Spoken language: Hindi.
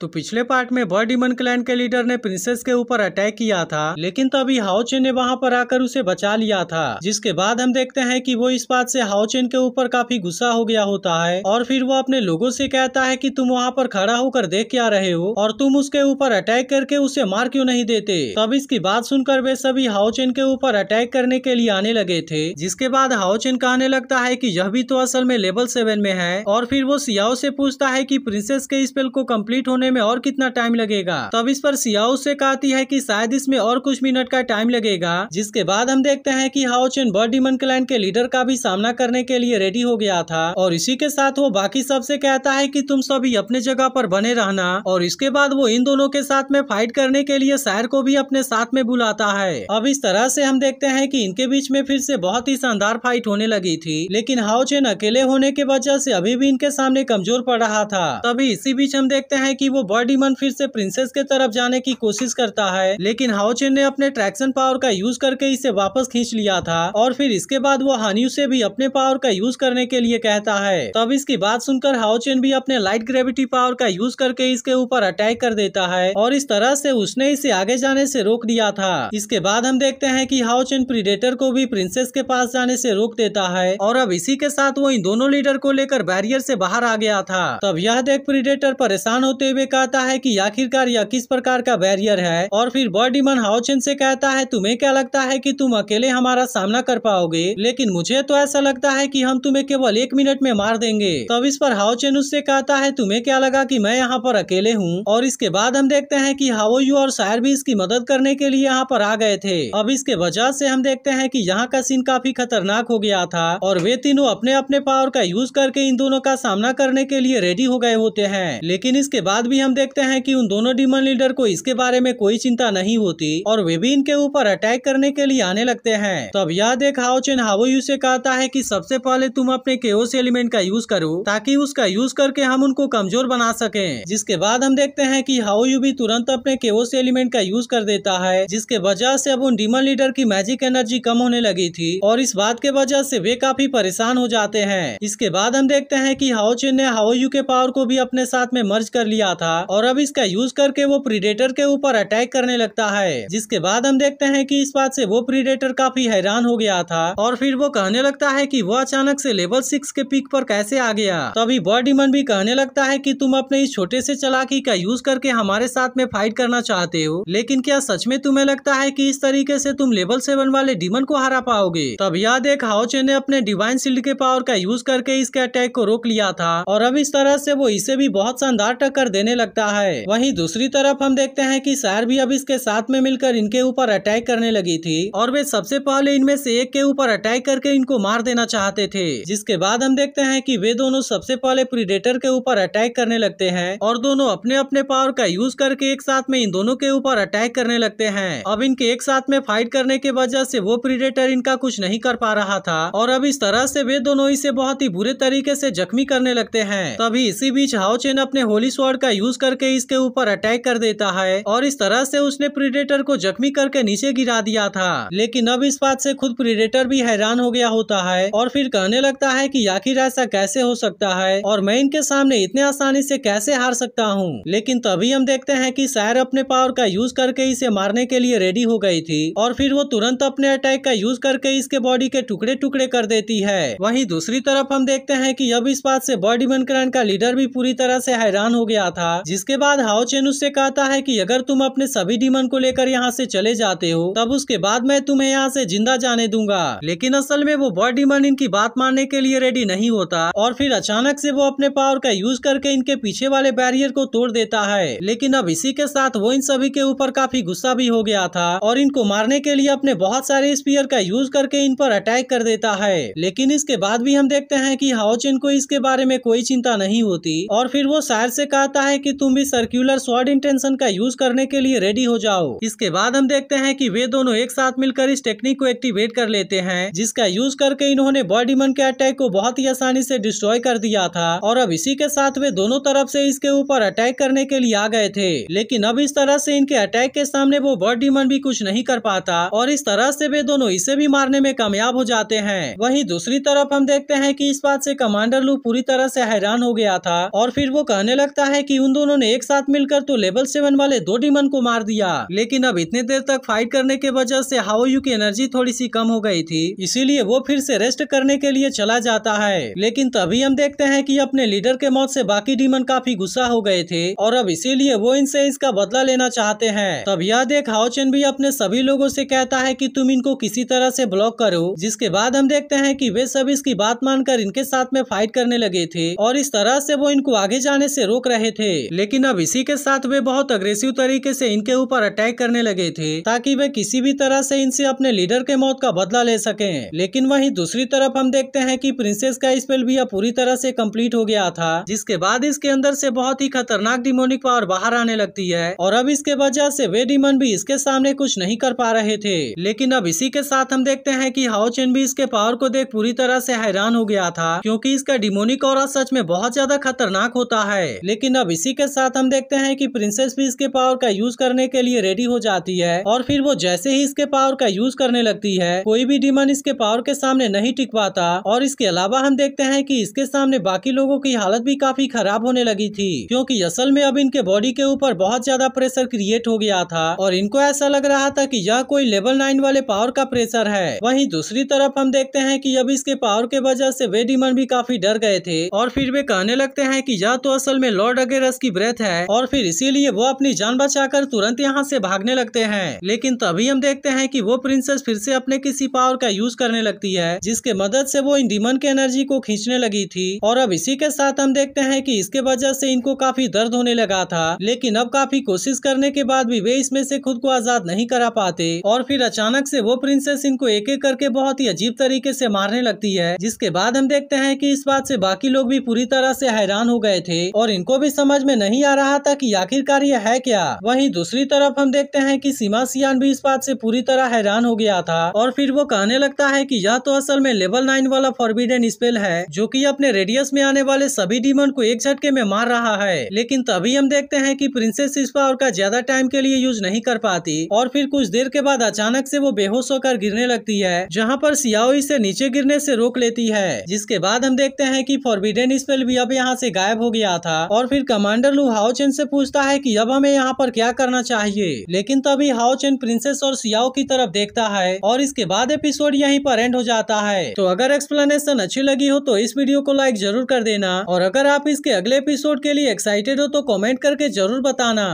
तो पिछले पार्ट में बर्ड डिमन क्लैन के लीडर ने प्रिंसेस के ऊपर अटैक किया था लेकिन तभी हाउचेन ने वहां पर आकर उसे बचा लिया था जिसके बाद हम देखते हैं कि वो इस बात से हाउचेन के ऊपर काफी गुस्सा हो गया होता है और फिर वो अपने लोगों से कहता है कि तुम वहां पर खड़ा होकर देख क्या रहे हो और तुम उसके ऊपर अटैक करके उसे मार क्यों नहीं देते तब इसकी बात सुनकर वे सभी हाउचेन के ऊपर अटैक करने के लिए आने लगे थे जिसके बाद हाउचेन कहने लगता है की यह भी तो असल में लेवल सेवन में है और फिर वो सियाओ से पूछता है की प्रिंसेस के स्पेल को कम्प्लीट होने में और कितना टाइम लगेगा तब इस पर सियाओ से कहती है कि शायद इसमें और कुछ मिनट का टाइम लगेगा जिसके बाद हम देखते हैं कि हाओचेन बर्ड डिमन क्लाइन के लीडर का भी सामना करने के लिए रेडी हो गया था और इसी के साथ वो बाकी सबसे कहता है की तुम सभी अपने जगह पर बने रहना और इसके बाद वो इन दोनों के साथ में फाइट करने के लिए शायर को भी अपने साथ में बुलाता है अब इस तरह से हम देखते हैं कि इनके बीच में फिर से बहुत ही शानदार फाइट होने लगी थी लेकिन हाओचेन अकेले होने के वजह से अभी भी इनके सामने कमजोर पड़ रहा था तभी इसी बीच हम देखते हैं कि वो वो बॉय डीमन फिर से प्रिंसेस के तरफ जाने की कोशिश करता है लेकिन हाउचेन ने अपने ट्रैक्शन पावर का यूज करके इसे वापस खींच लिया था और फिर इसके बाद वो हानि से भी अपने पावर का यूज करने के लिए कहता है तब इसकी बात सुनकर हाउचेन भी अपने लाइट ग्रेविटी पावर का यूज करके इसके ऊपर अटैक कर देता है और इस तरह से उसने इसे आगे जाने से रोक दिया था इसके बाद हम देखते हैं कि हाउचेन प्रीडेटर को भी प्रिंसेस के पास जाने से रोक देता है और अब इसी के साथ वो इन दोनों लीडर को लेकर बैरियर से बाहर आ गया था तब यह देख प्रीडेटर परेशान होते हुए कहता है कि आखिरकार यह किस प्रकार का बैरियर है और फिर मन हाउचेन से कहता है तुम्हें क्या लगता है कि तुम अकेले हमारा सामना कर पाओगे लेकिन मुझे तो ऐसा लगता है कि हम तुम्हें केवल एक मिनट में मार देंगे तब इस पर हाउचेन उससे कहता है तुम्हें क्या लगा की मैं यहाँ पर अकेले हूँ और इसके बाद हम देखते हैं हावो यू और शायर भी इसकी मदद करने के लिए यहाँ पर आ गए थे अब इसके वजह ऐसी हम देखते हैं की यहाँ का सीन काफी खतरनाक हो गया था और वे तीनों अपने अपने पावर का यूज करके इन दोनों का सामना करने के लिए रेडी हो गए होते हैं लेकिन इसके बाद भी हम देखते हैं कि उन दोनों डिमन लीडर को इसके बारे में कोई चिंता नहीं होती और वे भी इनके ऊपर अटैक करने के लिए आने लगते हैं तब तो यह देख चेन हावो यू से कहता है की सबसे पहले तुम अपने केओस एलिमेंट का यूज करो ताकि उसका यूज करके हम उनको कमजोर बना सके जिसके बाद हम देखते हैं की यू भी तुरंत अपने केओस एलिमेंट का यूज कर देता है जिसके वजह से अब उन डिमन लीडर की मैजिक एनर्जी कम होने लगी थी और इस बात के वजह से वे काफी परेशान हो जाते हैं इसके बाद हम देखते हैं कि चेन ने यू के पावर को भी अपने साथ में मर्ज कर लिया था और अब इसका यूज करके वो प्रीडेटर के ऊपर अटैक करने लगता है जिसके बाद हम देखते हैं कि इस बात से वो प्रीडेटर काफी हैरान हो गया था और फिर वो कहने लगता है कि वो अचानक से लेवल सिक्स के पिक पर कैसे आ गया तभी बर्ड डिमन भी कहने लगता है की तुम अपने इस छोटे से चलाकी का यूज करके हमारे साथ में फाइट करना चाहते हो लेकिन क्या सच में तुम्हें लगता है की इस तरीके ऐसी तुम लेवल सेवन वाले डिमन को हरा पाओगे तब याद एक हाउचे ने अपने डिवाइन सिल्ड के पावर का यूज करके इसके अटैक को रोक लिया था और अब इस तरह से वो इसे भी बहुत शानदार टक्कर देने करने लगता है वहीं दूसरी तरफ हम देखते हैं कि सैर भी अब इसके साथ में मिलकर इनके ऊपर अटैक करने लगी थी और वे सबसे पहले इनमें से एक के ऊपर अटैक करके इनको मार देना चाहते थे जिसके बाद हम देखते हैं कि वे दोनों सबसे पहले प्रीडेटर के ऊपर अटैक करने लगते हैं और दोनों अपने अपने पावर का यूज करके एक साथ में इन दोनों के ऊपर अटैक करने लगते हैं अब इनके एक साथ में फाइट करने के वजह से वो प्रीडेटर इनका कुछ नहीं कर पा रहा था और अब इस तरह से वे दोनों इसे बहुत ही बुरे तरीके से जख्मी करने लगते हैं तभी इसी बीच हाउचेन अपने होली स्वर्ड का यूज करके इसके ऊपर अटैक कर देता है और इस तरह से उसने प्रीडेटर को जख्मी करके नीचे गिरा दिया था लेकिन अब इस बात से खुद प्रीडेटर भी हैरान हो गया होता है और फिर कहने लगता है की आखिर ऐसा कैसे हो सकता है और मैं इनके सामने इतने आसानी से कैसे हार सकता हूँ लेकिन तभी हम देखते हैं की सैर अपने पावर का यूज करके इसे मारने के लिए रेडी हो गई थी और फिर वो तुरंत अपने अटैक का यूज करके इसके बॉडी के टुकड़े टुकड़े कर देती है वहीं दूसरी तरफ हम देखते हैं कि अब इस बात से बॉडी मनकरण का लीडर भी पूरी तरह से हैरान हो गया था जिसके बाद हाओ चेन उससे कहता है कि अगर तुम अपने सभी डीमन को लेकर यहाँ से चले जाते हो तब उसके बाद मैं तुम्हें यहाँ से जिंदा जाने दूंगा लेकिन असल में वो बॉय डीमन इनकी बात मानने के लिए रेडी नहीं होता और फिर अचानक से वो अपने पावर का यूज करके इनके पीछे वाले बैरियर को तोड़ देता है लेकिन अब इसी के साथ वो इन सभी के ऊपर काफी गुस्सा भी हो गया था और इनको मारने के लिए अपने बहुत सारे स्पीयर का यूज करके इन पर अटैक कर देता है लेकिन इसके बाद भी हम देखते हैं कि हाओचिन को इसके बारे में कोई चिंता नहीं होती और फिर वो शायर से कहता है कि तुम भी सर्क्यूलर स्वॉर्ड इंटेंशन का यूज करने के लिए रेडी हो जाओ इसके बाद हम देखते हैं कि वे दोनों एक साथ मिलकर इस टेक्निक को एक्टिवेट कर लेते हैं जिसका यूज करके इन्होंने बॉडी मन के अटैक को बहुत ही आसानी से डिस्ट्रॉय कर दिया था और अब इसी के साथ वे दोनों तरफ से इसके ऊपर अटैक करने के लिए आ गए थे लेकिन अब इस तरह से इनके अटैक के सामने वो बॉडीमन भी कुछ नहीं कर पाता और इस तरह से वे दोनों इसे भी मारने में कामयाब हो जाते हैं वहीं दूसरी तरफ हम देखते हैं कि इस बात से कमांडर लू पूरी तरह से हैरान हो गया था और फिर वो कहने लगता है कि उन दोनों ने एक साथ मिलकर तो लेवल सेवन वाले दो डिमन को मार दिया लेकिन अब इतने देर तक फाइट करने के वजह से हाओयू की एनर्जी थोड़ी सी कम हो गयी थी इसीलिए वो फिर ऐसी रेस्ट करने के लिए चला जाता है लेकिन तभी हम देखते हैं की अपने लीडर के मौत ऐसी बाकी डिमन काफी गुस्सा हो गए थे और अब इसीलिए वो इनसे इसका बदला लेना चाहते हैं तब यह देख हाओचेन भी अपने सभी लोगों से कहता है कि तुम इनको किसी तरह से ब्लॉक करो जिसके बाद हम देखते हैं कि वे सब इसकी बात मानकर इनके साथ में फाइट करने लगे थे और इस तरह से वो इनको आगे जाने से रोक रहे थे लेकिन अब इसी के साथ वे बहुत अग्रेसिव तरीके से इनके ऊपर अटैक करने लगे थे ताकि वे किसी भी तरह से इनसे अपने लीडर के मौत का बदला ले सके लेकिन वही दूसरी तरफ हम देखते हैं की प्रिंसेस का स्पेल भी अब पूरी तरह से कम्प्लीट हो गया था जिसके बाद इसके अंदर से बहुत ही खतरनाक डिमोनिक पावर बाहर आने लगती है और अब इसके वजह से वे डिमन भी इसके सामने कुछ नहीं कर पा रहे थे लेकिन अब इसी के साथ हम देखते हैं कि हाउचेन भी इसके पावर को देख पूरी तरह से हैरान हो गया था क्योंकि इसका डिमोनिक और सच में बहुत ज्यादा खतरनाक होता है लेकिन अब इसी इसी के साथ हम देखते हैं कि प्रिंसेस भी इसके पावर का यूज करने के लिए रेडी हो जाती है और फिर वो जैसे ही इसके पावर का यूज करने लगती है कोई भी डिमन इसके पावर के सामने नहीं टिक पाता और इसके अलावा हम देखते हैं कि इसके सामने बाकी लोगों की हालत भी काफी खराब होने लगी थी क्योंकि असल में अब इनके बॉडी के ऊपर बहुत ज्यादा प्रेशर क्रिएट हो गया था और इनको ऐसा लग रहा था की यह कोई लेवल नाइन वाले पावर का प्रेशर है वही दूसरी तरफ हम देखते हैं की अब इसके पावर के वजह से वे डिमन भी काफी डर गए थे और फिर वे कहने लगते हैं की यह तो असल में लॉर्ड अगेरस की ब्रेथ है और फिर इसीलिए वो अपनी जान बचाकर तुरंत यहाँ से भागने लगते हैं लेकिन तभी हम देखते हैं कि वो प्रिंसेस फिर से अपने किसी पावर का यूज करने लगती है जिसके मदद से वो इन डीमन के एनर्जी को खींचने लगी थी और अब इसी के साथ हम देखते हैं की इसके वजह से इनको काफी दर्द होने लगा था लेकिन अब काफी कोशिश करने के बाद भी वे इसमें से खुद को आजाद नहीं करा पाते और फिर अचानक से वो प्रिंसेस इनको एक एक करके बहुत ही अजीब तरीके से मारने लगती है जिसके बाद हम देखते हैं कि इस बात से बाकी लोग भी पूरी तरह से हैरान हो गए थे और इनको भी समझ समझ में नहीं आ रहा था कि आखिरकार ये है क्या वहीं दूसरी तरफ हम देखते हैं कि सीमा सियान भी इस बात से पूरी तरह हैरान हो गया था और फिर वो कहने लगता है कि यह तो असल में लेवल नाइन वाला फॉरबिडन स्पेल है जो कि अपने रेडियस में आने वाले सभी डीमन को एक झटके में मार रहा है लेकिन तभी हम देखते हैं की प्रिंसेस इस पावर का ज्यादा टाइम के लिए यूज नहीं कर पाती और फिर कुछ देर के बाद अचानक ऐसी वो बेहोश होकर गिरने लगती है जहाँ पर सियाओ इसे नीचे गिरने ऐसी रोक लेती है जिसके बाद हम देखते हैं की फॉरबिडन स्पेल भी अब यहाँ ऐसी गायब हो गया था और फिर कमा कमांडर लू से पूछता है कि अब हमें यहाँ पर क्या करना चाहिए लेकिन तभी हाउचेन प्रिंसेस और सियाओ की तरफ देखता है और इसके बाद एपिसोड यहीं पर एंड हो जाता है तो अगर एक्सप्लेनेशन अच्छी लगी हो तो इस वीडियो को लाइक जरूर कर देना और अगर आप इसके अगले एपिसोड के लिए एक्साइटेड हो तो कॉमेंट करके जरूर बताना